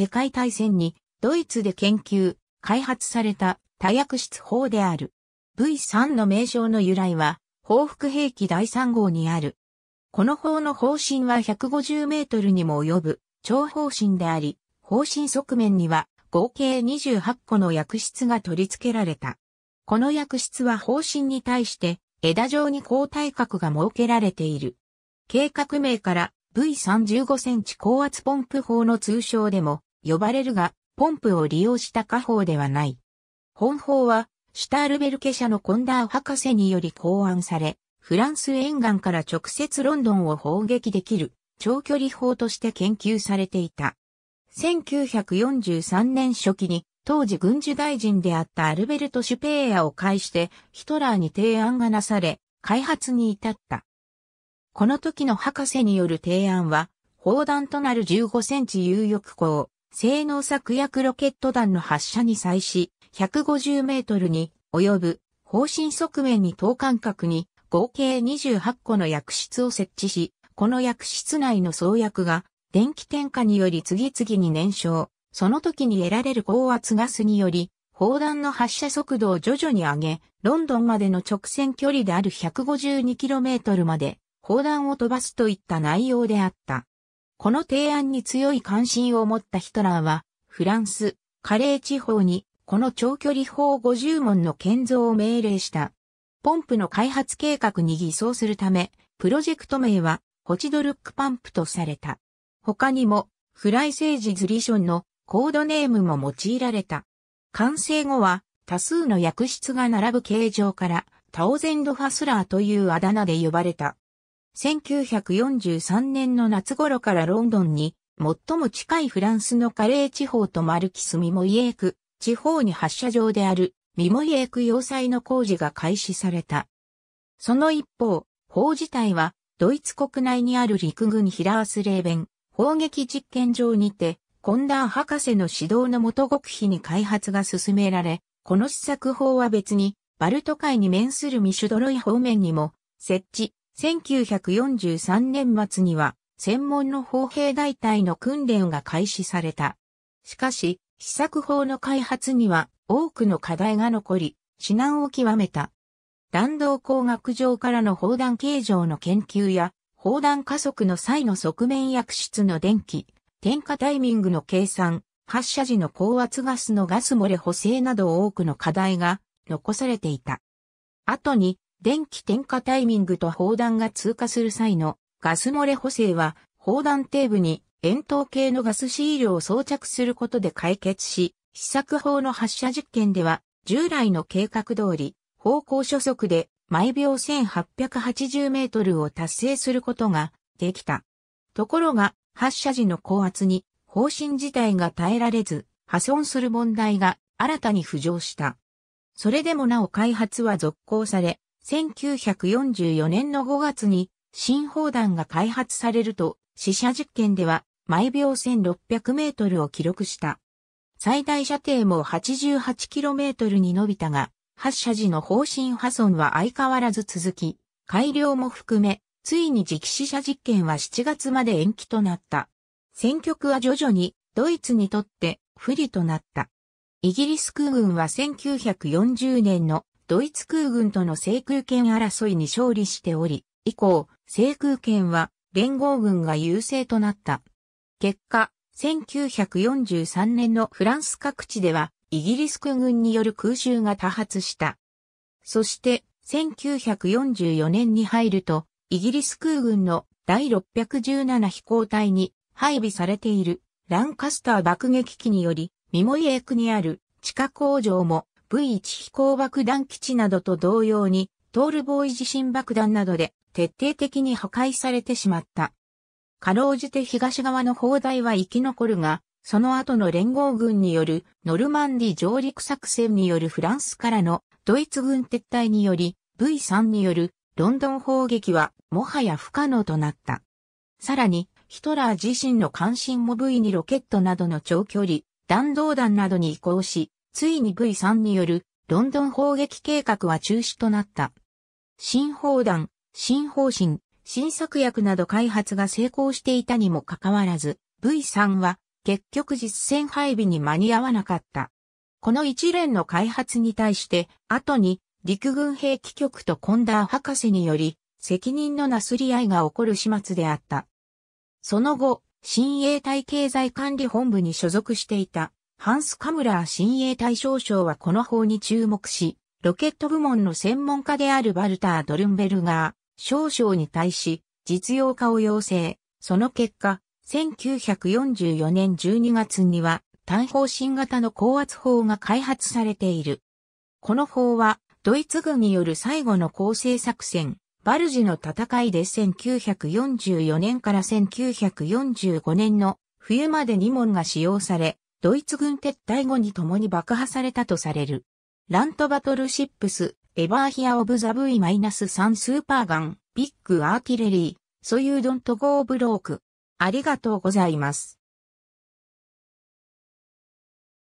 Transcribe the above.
世界大戦にドイツで研究、開発された多薬質法である。V3 の名称の由来は、報復兵器第3号にある。この砲の方針は150メートルにも及ぶ超方針であり、方針側面には合計28個の薬室が取り付けられた。この薬室は方針に対して枝状に高体角が設けられている。計画名から V315 センチ高圧ポンプ砲の通称でも呼ばれるが、ポンプを利用した家宝ではない。本法は、シュタールベルケ社のコンダー博士により考案され、フランス沿岸から直接ロンドンを砲撃できる長距離砲として研究されていた。1943年初期に当時軍需大臣であったアルベルト・シュペーヤを介してヒトラーに提案がなされ、開発に至った。この時の博士による提案は、砲弾となる15センチ有力砲、性能策約ロケット弾の発射に際し、150メートルに及ぶ方針側面に等間隔に合計28個の薬室を設置し、この薬室内の創薬が電気点火により次々に燃焼、その時に得られる高圧ガスにより、砲弾の発射速度を徐々に上げ、ロンドンまでの直線距離である 152km まで砲弾を飛ばすといった内容であった。この提案に強い関心を持ったヒトラーは、フランス、カレー地方に、この長距離砲50門の建造を命令した。ポンプの開発計画に偽装するため、プロジェクト名は、ホチドルックパンプとされた。他にも、フライセージズリションのコードネームも用いられた。完成後は、多数の薬室が並ぶ形状から、タオゼンドファスラーというあだ名で呼ばれた。1943年の夏頃からロンドンに最も近いフランスのカレー地方とマルキス・ミモイエーク地方に発射場であるミモイエーク要塞の工事が開始された。その一方、砲自体はドイツ国内にある陸軍ヒラースレーベン砲撃実験場にて、コンダー博士の指導のもと極秘に開発が進められ、この試作砲は別にバルト海に面するミシュドロイ方面にも設置、1943年末には専門の砲兵大隊の訓練が開始された。しかし、試作砲の開発には多くの課題が残り、指南を極めた。弾道工学上からの砲弾形状の研究や、砲弾加速の際の側面薬室の電気、点火タイミングの計算、発射時の高圧ガスのガス漏れ補正など多くの課題が残されていた。後に電気点火タイミングと砲弾が通過する際のガス漏れ補正は砲弾底部に円筒形のガスシールを装着することで解決し、試作法の発射実験では従来の計画通り方向初速で毎秒1880メートルを達成することができた。ところが発射時の高圧に方針自体が耐えられず破損する問題が新たに浮上した。それでもなお開発は続行され、1944年の5月に新砲弾が開発されると、試射実験では毎秒1600メートルを記録した。最大射程も8 8トルに伸びたが、発射時の方針破損は相変わらず続き、改良も含め、ついに直死者実験は7月まで延期となった。戦局は徐々にドイツにとって不利となった。イギリス空軍は1940年のドイツ空軍との制空権争いに勝利しており、以降、制空権は連合軍が優勢となった。結果、1943年のフランス各地では、イギリス空軍による空襲が多発した。そして、1944年に入ると、イギリス空軍の第617飛行隊に配備されているランカスター爆撃機により、ミモイエークにある地下工場も V1 飛行爆弾基地などと同様に、トールボーイ地震爆弾などで徹底的に破壊されてしまった。かろうじて東側の砲台は生き残るが、その後の連合軍によるノルマンディ上陸作戦によるフランスからのドイツ軍撤退により V3 によるロンドン砲撃はもはや不可能となった。さらにヒトラー自身の関心も V2 ロケットなどの長距離、弾道弾などに移行し、ついに V3 によるロンドン砲撃計画は中止となった。新砲弾、新方針、新作薬など開発が成功していたにもかかわらず、V3 は結局実戦配備に間に合わなかった。この一連の開発に対して、後に陸軍兵器局とコンダー博士により、責任のなすり合いが起こる始末であった。その後、新衛隊経済管理本部に所属していたハンス・カムラー新鋭大将賞はこの法に注目し、ロケット部門の専門家であるバルター・ドルンベルガー、少将に対し、実用化を要請。その結果、1944年12月には、単方新型の高圧砲が開発されている。この砲は、ドイツ軍による最後の構成作戦、バルジの戦いで1944年から1945年の冬まで2門が使用され、ドイツ軍撤退後に共に爆破されたとされる。ラントバトルシップス、エバーヒア・オブ・ザ・ V-3 スーパーガン、ビッグ・アーティレリー、ソユードント・ゴー・ブローク。ありがとうございます。